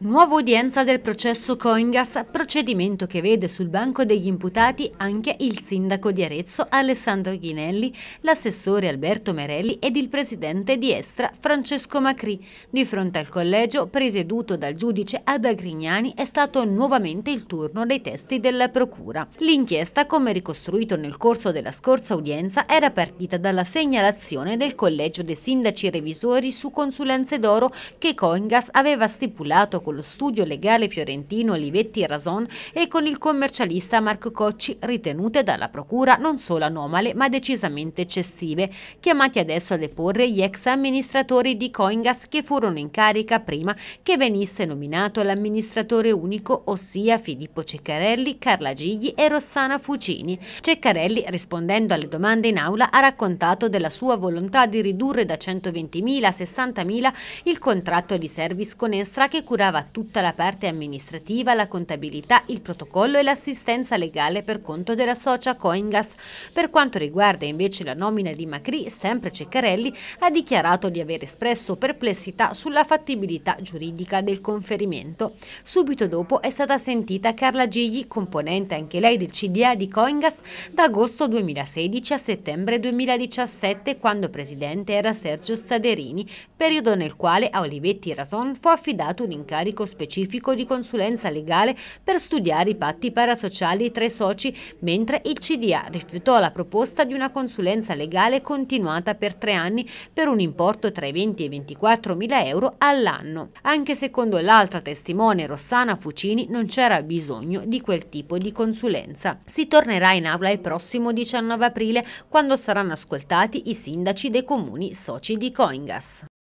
Nuova udienza del processo Coingas, procedimento che vede sul banco degli imputati anche il sindaco di Arezzo Alessandro Ghinelli, l'assessore Alberto Merelli ed il presidente di Estra Francesco Macri. Di fronte al collegio, presieduto dal giudice Ada Grignani, è stato nuovamente il turno dei testi della procura. L'inchiesta, come ricostruito nel corso della scorsa udienza, era partita dalla segnalazione del collegio dei sindaci revisori su consulenze d'oro che Coingas aveva stipulato con con lo studio legale fiorentino Olivetti Rason e con il commercialista Marco Cocci, ritenute dalla Procura non solo anomale ma decisamente eccessive, chiamati adesso a deporre gli ex amministratori di Coingas che furono in carica prima che venisse nominato l'amministratore unico, ossia Filippo Ceccarelli, Carla Gigli e Rossana Fucini. Ceccarelli, rispondendo alle domande in aula, ha raccontato della sua volontà di ridurre da 120.000 a 60.000 il contratto di service con Estra che curava riguardava tutta la parte amministrativa, la contabilità, il protocollo e l'assistenza legale per conto della socia Coingas. Per quanto riguarda invece la nomina di Macri, sempre Ceccarelli ha dichiarato di aver espresso perplessità sulla fattibilità giuridica del conferimento. Subito dopo è stata sentita Carla Gigli, componente anche lei del CDA di Coingas, da agosto 2016 a settembre 2017, quando presidente era Sergio Staderini, periodo nel quale a Olivetti Rason fu affidato un incarico incarico specifico di consulenza legale per studiare i patti parasociali tra i soci, mentre il CDA rifiutò la proposta di una consulenza legale continuata per tre anni per un importo tra i 20 e i 24 mila euro all'anno. Anche secondo l'altra testimone Rossana Fucini non c'era bisogno di quel tipo di consulenza. Si tornerà in aula il prossimo 19 aprile quando saranno ascoltati i sindaci dei comuni soci di Coingas.